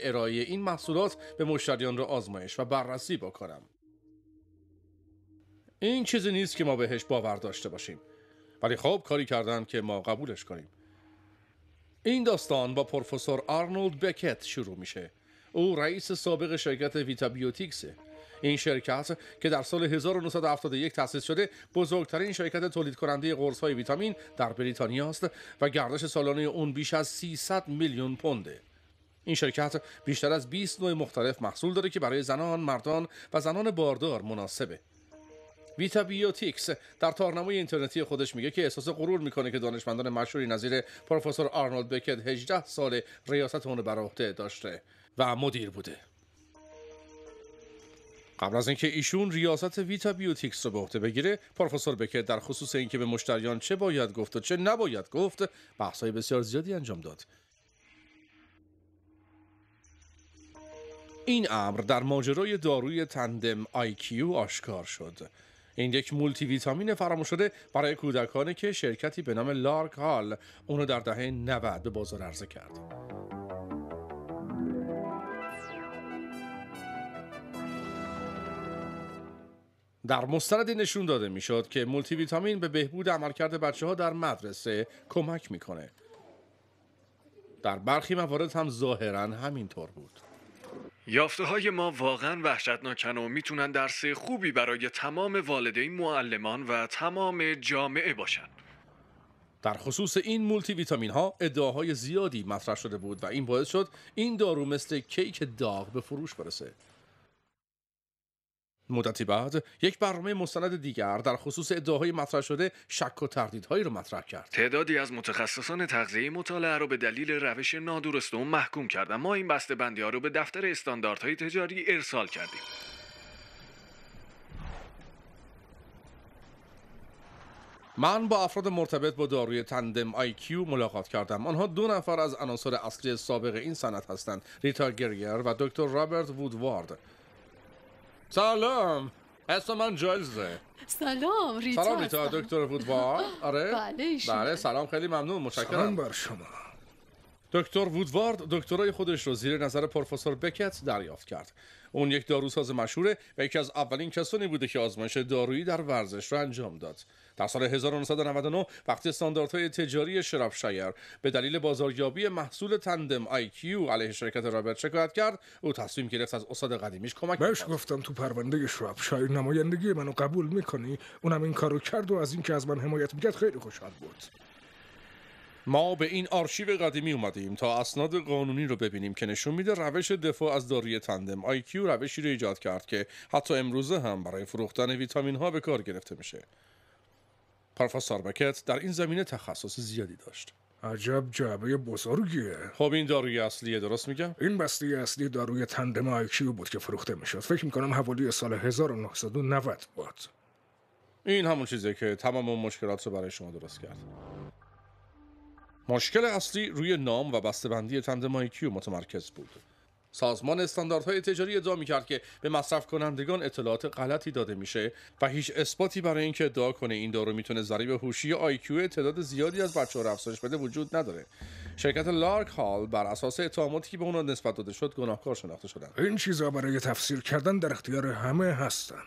ارائه این محصولات به مشتریان را آزمایش و بررسی بکنم این چیزی نیست که ما بهش باور داشته باشیم ولی خب کاری کردن که ما قبولش کنیم این داستان با پروفسور آرنولد بکت شروع میشه او رئیس سابق شرکت ویتا این شرکت که در سال 1971 تأسیس شده بزرگترین شرکت تولید کننده قرص های ویتامین در بریتانیا است و گردش سالانه اون بیش از 300 میلیون پونده این شرکت بیشتر از 20 نوع مختلف محصول داره که برای زنان، مردان و زنان باردار مناسبه. ویتا بیوتیکس در تارنمای اینترنتی خودش میگه که احساس غرور میکنه که دانشمندان مشهوری نظیر پروفسور آرنولد بکت 18 سال ریاست اون بر عهده داشته و مدیر بوده. قبل از اینکه ایشون ریاست ویتا بیوتیکس رو به عهده بگیره پروفسور بکت در خصوص اینکه به مشتریان چه باید گفت و چه نباید گفت بحث‌های بسیار زیادی انجام داد این امر در ماجرای داروی تندم آیکیو آشکار شد این یک مولتی ویتامین فراموش شده برای کودکانه که شرکتی به نام لارک هال اونو در دهه 90 به بازار عرضه کرد در مستندی نشون داده میشد که مولتی ویتامین به بهبود عملکرد بچه ها در مدرسه کمک میکنه در برخی موارد هم ظاهرا همینطور بود یافته های ما واقعا وحشتناکن و میتونن درس خوبی برای تمام والدین معلمان و تمام جامعه باشن در خصوص این مولتی ویتامین ها ادعاهای زیادی مطرح شده بود و این باعث شد این دارو مثل کیک داغ به فروش برسه مدتی بعد یک برنامه مستند دیگر در خصوص ادعاهای مطرح شده شک و تردیدهایی را مطرح کرد تعدادی از متخصصان تغذیه مطالعه را به دلیل روش نادرست اون محکوم کردند ما این بسته بندی ها را به دفتر استانداردهای تجاری ارسال کردیم من با افراد مرتبط با داروی تندم آی کیو ملاقات کردم آنها دو نفر از عناصر اصلی سابق این صنعت هستند ریتا گریر و دکتر رابرت وودوارد سلام اسم من جایلزه سلام ریتا سلام ریتا دکتر وودوار آره بله،, بله سلام خیلی ممنون متشکرم بر شما دکتر وودوارد دکترای خودش رو زیر نظر پروفسور بکت دریافت کرد اون یک داروساز مشهوره و یکی از اولین کسانی بوده که آزمایش دارویی در ورزش را انجام داد در سال 1999 وقتی استانداردهای تجاری شرابشایر به دلیل بازاریابی محصول تندم آیکیو علیه شرکت رابرت شکایت کرد او تصمیم گرفت از استاد قدیمیش کمک بهش گفتم تو پرونده شرابشایر نمایندگی منو قبول میکنی اونم این کارو کرد و از اینکه از من حمایت میکرد خیلی خوشحال بود ما به این آرشیو قدیمی اومدیم تا اسناد قانونی رو ببینیم که نشون میده روش دفاع از داروی تندم آیکیو روشی رو ایجاد کرد که حتی امروزه هم برای فروختن ویتامین ها به کار گرفته میشه پروفسور بکت در این زمینه تخصص زیادی داشت عجب جعبه بزرگیه خب این داروی اصلیه درست میگم این بسته اصلی داروی تندم آیکیو بود که فروخته میشد فکر میکنم حوالی سال 1990 بود این همون چیزه که تمام مشکلات رو برای شما درست کرد مشکل اصلی روی نام و بندی تند مایکیو متمرکز بود. سازمان استانداردهای تجاری ادعا میکرد که به مصرف کنندگان اطلاعات غلطی داده میشه و هیچ اثباتی برای اینکه ادعا کنه این دارو میتونه ضریب هوشی آیکیو تعداد زیادی از بچه ها افزایش بده وجود نداره شرکت لارک هال بر اساس اتهاماتی که به اونا نسبت داده شد گناهکار شناخته شدن این چیزها برای تفسیر کردن در اختیار همه هستن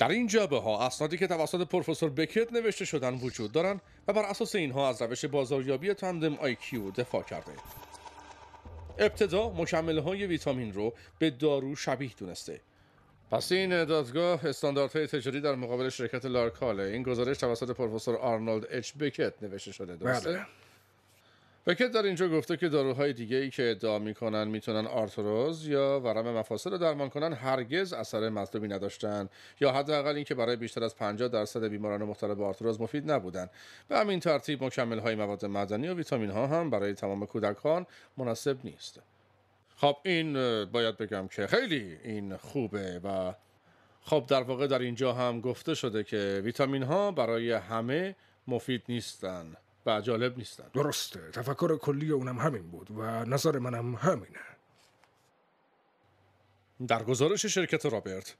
در این جابه ها اسنادی که توسط پروفسور بکت نوشته شدن وجود دارند و بر اساس اینها از روش بازاریابی تندم آیکیو دفاع کرده ابتدا مکمل های ویتامین رو به دارو شبیه دونسته پس این دادگاه استانداردهای تجاری در مقابل شرکت لارکاله این گزارش توسط پروفسور آرنولد اچ بکت نوشته شده درسته؟ بله. بکت در اینجا گفته که داروهای دیگه ای که ادعا میکنن میتونن آرتروز یا ورم مفاصل رو درمان کنن هرگز اثر مطلوبی نداشتن یا حداقل اینکه برای بیشتر از 50 درصد بیماران مبتلا به آرتروز مفید نبودن به همین ترتیب مکمل های مواد معدنی و ویتامین ها هم برای تمام کودکان مناسب نیست خب این باید بگم که خیلی این خوبه و خب در واقع در اینجا هم گفته شده که ویتامین ها برای همه مفید نیستن و جالب نیستن درسته تفکر کلی اونم همین بود و نظر منم همینه در گزارش شرکت رابرت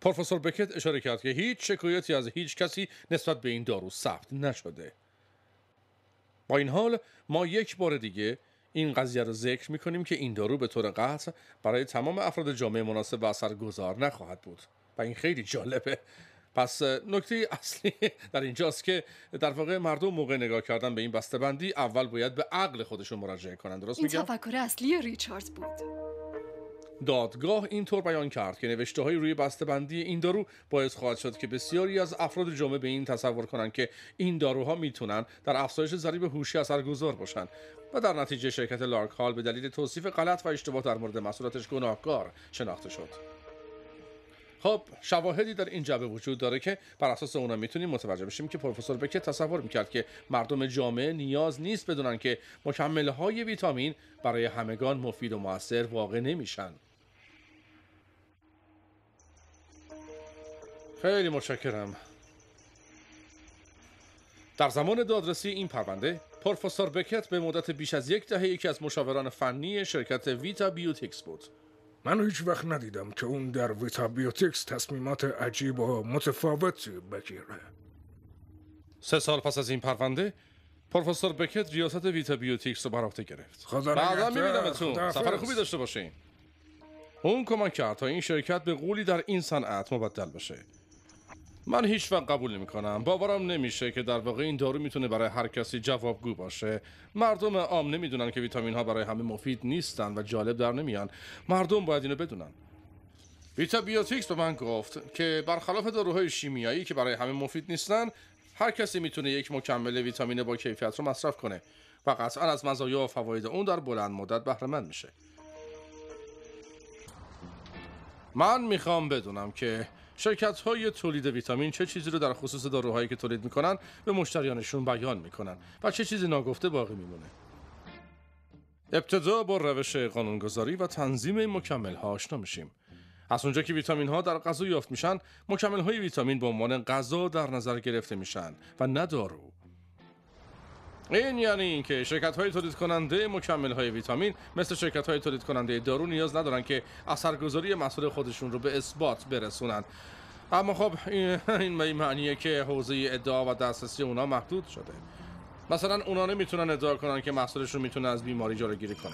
پروفسور بکت اشاره کرد که هیچ شکایتی از هیچ کسی نسبت به این دارو ثبت نشده با این حال ما یک بار دیگه این قضیه رو ذکر میکنیم که این دارو به طور قطع برای تمام افراد جامعه مناسب و گذار نخواهد بود و این خیلی جالبه پس نکته اصلی در اینجاست که در واقع مردم موقع نگاه کردن به این بندی اول باید به عقل خودشون مراجعه کنند درست میگم این تفکر اصلی ریچاردز بود دادگاه اینطور بیان کرد که نوشته های روی بندی این دارو باعث خواهد شد که بسیاری از افراد جامعه به این تصور کنند که این داروها میتونن در افزایش ضریب هوشی گذار باشند و در نتیجه شرکت لارک هال به دلیل توصیف غلط و اشتباه در مورد مسئولاتش گناهکار شناخته شد. خب شواهدی در این جبه وجود داره که بر اساس اونا میتونیم متوجه بشیم که پروفسور بکت تصور میکرد که مردم جامعه نیاز نیست بدونن که های ویتامین برای همگان مفید و موثر واقع نمیشن خیلی متشکرم در زمان دادرسی این پرونده پروفسور بکت به مدت بیش از یک دهه یکی از مشاوران فنی شرکت ویتا بیوتیکس بود من هیچ وقت ندیدم که اون در ویتابیوتیکس تصمیمات عجیب و متفاوتی بگیره سه سال پس از این پرونده پروفسور بکت ریاست ویتابیوتیکس رو بر گرفت خدا میبینم اتون سفر خوبی داشته باشین اون کمک کرد تا این شرکت به قولی در این صنعت مبدل بشه من هیچ وقت قبول نمی کنم باورم نمیشه که در واقع این دارو میتونه برای هر کسی جوابگو باشه مردم عام نمیدونن که ویتامین ها برای همه مفید نیستن و جالب در نمیان مردم باید اینو بدونن ویتا بیوتیکس به من گفت که برخلاف داروهای شیمیایی که برای همه مفید نیستن هر کسی میتونه یک مکمل ویتامین با کیفیت رو مصرف کنه و قطعا از مزایا و فواید اون در بلند مدت بهره میشه من میخوام بدونم که شرکت های تولید ویتامین چه چیزی رو در خصوص داروهایی که تولید میکنن به مشتریانشون بیان میکنن و چه چیزی ناگفته باقی میمونه ابتدا با روش قانونگذاری و تنظیم مکمل ها آشنا میشیم از اونجا که ویتامین ها در غذا یافت میشن مکمل های ویتامین به عنوان غذا در نظر گرفته میشن و نه دارو این یعنی اینکه شرکت های تولید کننده مکمل های ویتامین مثل شرکت های تولید کننده دارو نیاز ندارن که اثرگذاری محصول خودشون رو به اثبات برسونن اما خب این به معنیه که حوزه ادعا و دسترسی اونا محدود شده مثلا اونا نمیتونن ادعا کنن که محصولشون میتونه از بیماری جلوگیری کنه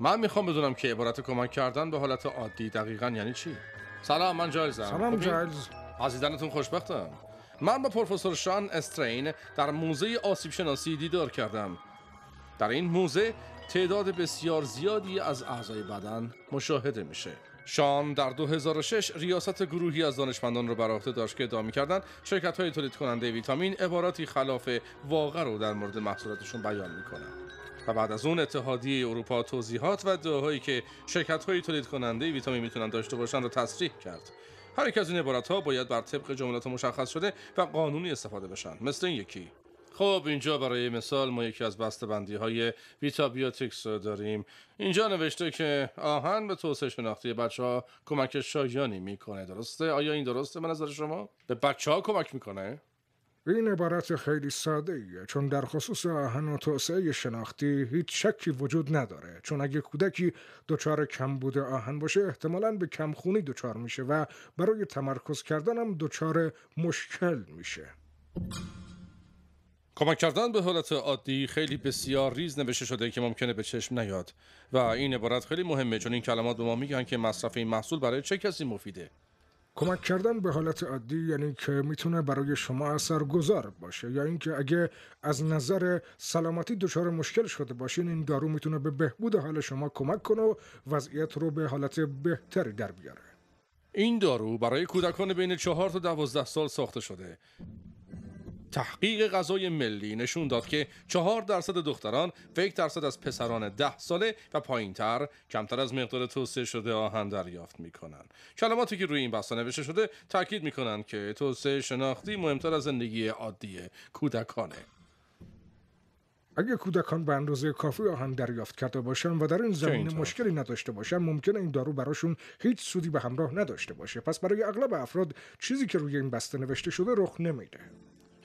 من میخوام بدونم که عبارت کمک کردن به حالت عادی دقیقا یعنی چی سلام من جایزم سلام جایز عزیزانتون خوشبختم من با پروفسور شان استرین در موزه آسیب شناسی دیدار کردم در این موزه تعداد بسیار زیادی از اعضای بدن مشاهده میشه شان در 2006 ریاست گروهی از دانشمندان را بر عهده داشت که ادعا میکردند شرکت های تولید کننده ویتامین عباراتی خلاف واقع رو در مورد محصولاتشون بیان میکنند و بعد از اون اتحادیه اروپا توضیحات و ادعاهایی که شرکت های تولید کننده ویتامین میتونن داشته باشن را تصریح کرد هر یک از این عبارت ها باید بر طبق جملات مشخص شده و قانونی استفاده بشن مثل این یکی خب اینجا برای مثال ما یکی از بستبندی های ویتابیوتیکس رو داریم اینجا نوشته که آهن به توسعه شناختی بچه ها کمک شایانی میکنه درسته آیا این درسته به نظر شما به بچه ها کمک میکنه این عبارت خیلی ساده ایه چون در خصوص آهن و توسعه شناختی هیچ شکی وجود نداره چون اگه کودکی دچار بوده آهن باشه احتمالا به کمخونی دچار میشه و برای تمرکز کردن هم دچار مشکل میشه کمک کردن به حالت عادی خیلی بسیار ریز نوشته شده که ممکنه به چشم نیاد و این عبارت خیلی مهمه چون این کلمات به ما میگن که مصرف این محصول برای چه کسی مفیده کمک کردن به حالت عادی یعنی که میتونه برای شما اثر گذار باشه یا اینکه اگه از نظر سلامتی دچار مشکل شده باشین این دارو میتونه به بهبود حال شما کمک کنه و وضعیت رو به حالت بهتری در بیاره این دارو برای کودکان بین چهار تا دوازده سال ساخته شده تحقیق غذای ملی نشون داد که چهار درصد دختران و یک درصد از پسران ده ساله و پایینتر کمتر از مقدار توسعه شده آهن دریافت میکنند کلماتی که روی این بسته نوشته شده تاکید میکنند که توسعه شناختی مهمتر از زندگی عادی کودکانه اگر کودکان به اندازه کافی آهن دریافت کرده باشن و در این زمینه مشکلی نداشته باشن ممکن این دارو براشون هیچ سودی به همراه نداشته باشه پس برای اغلب افراد چیزی که روی این بسته نوشته شده رخ نمیده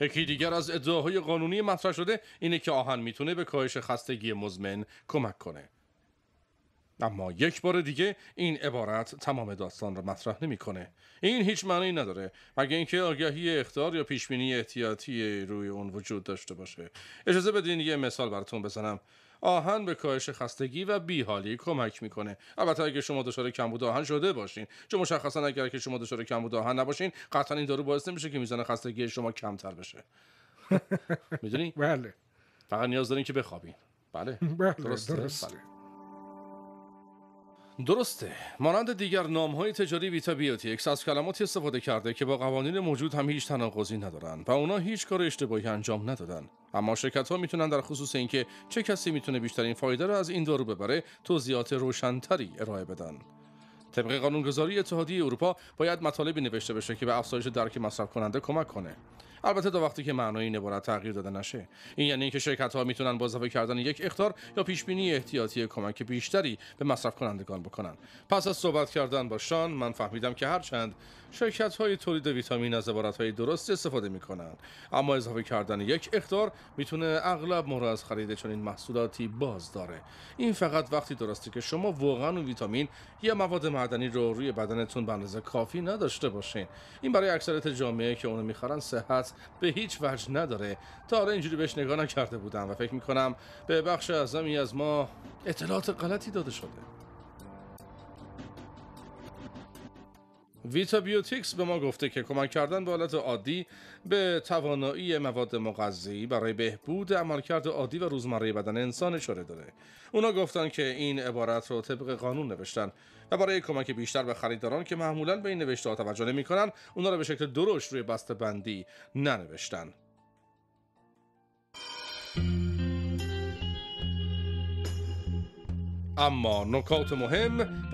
یکی دیگر از ادعاهای قانونی مطرح شده اینه که آهن میتونه به کاهش خستگی مزمن کمک کنه اما یک بار دیگه این عبارت تمام داستان را مطرح نمیکنه این هیچ معنی نداره مگه اینکه آگاهی اختار یا پیشبینی احتیاطی روی اون وجود داشته باشه اجازه بدین یه مثال براتون بزنم آهن به کاهش خستگی و بیحالی کمک میکنه البته اگه شما دچار کمبود آهن شده باشین چون مشخصا اگر که شما دچار کمبود آهن نباشین قطعا این دارو باعث نمیشه که میزان خستگی شما کمتر بشه میدونی بله فقط نیاز دارین که بخوابین بله, درست. درست. بله. بله. درسته مانند دیگر نام های تجاری ویتا بیوتی از کلماتی استفاده کرده که با قوانین موجود هم هیچ تناقضی ندارن و اونا هیچ کار اشتباهی انجام ندادن اما شرکت ها میتونن در خصوص اینکه چه کسی میتونه بیشترین فایده را از این دارو ببره توضیحات روشنتری ارائه بدن طبق قانونگذاری اتحادیه اروپا باید مطالبی نوشته بشه که به افزایش درک مصرف کننده کمک کنه البته تا وقتی که معنای این عبارت تغییر داده نشه این یعنی اینکه شرکت ها میتونن با اضافه کردن یک اختار یا پیش بینی احتیاطی کمک بیشتری به مصرف کنندگان بکنن پس از صحبت کردن با شان من فهمیدم که هرچند شرکت های تولید ویتامین از عبارت های درست استفاده میکنن اما اضافه کردن یک اختار میتونه اغلب ما از خرید چنین محصولاتی باز داره این فقط وقتی درسته که شما واقعا اون ویتامین یا مواد معدنی رو روی بدنتون به اندازه کافی نداشته باشین این برای اکثریت جامعه که اونو میخرن صحت به هیچ وجه نداره تا حالا اینجوری بهش نگاه نکرده بودم و فکر میکنم به بخش اعظمی از ما اطلاعات غلطی داده شده ویتا بیوتیکس به ما گفته که کمک کردن به حالت عادی به توانایی مواد مغذی برای بهبود عملکرد عادی و روزمره بدن انسان اشاره داره. اونا گفتن که این عبارت رو طبق قانون نوشتن و برای کمک بیشتر به خریداران که معمولا به این نوشته ها توجه کنن اونا رو به شکل درشت روی بسته بندی ننوشتن. اما نکات مهم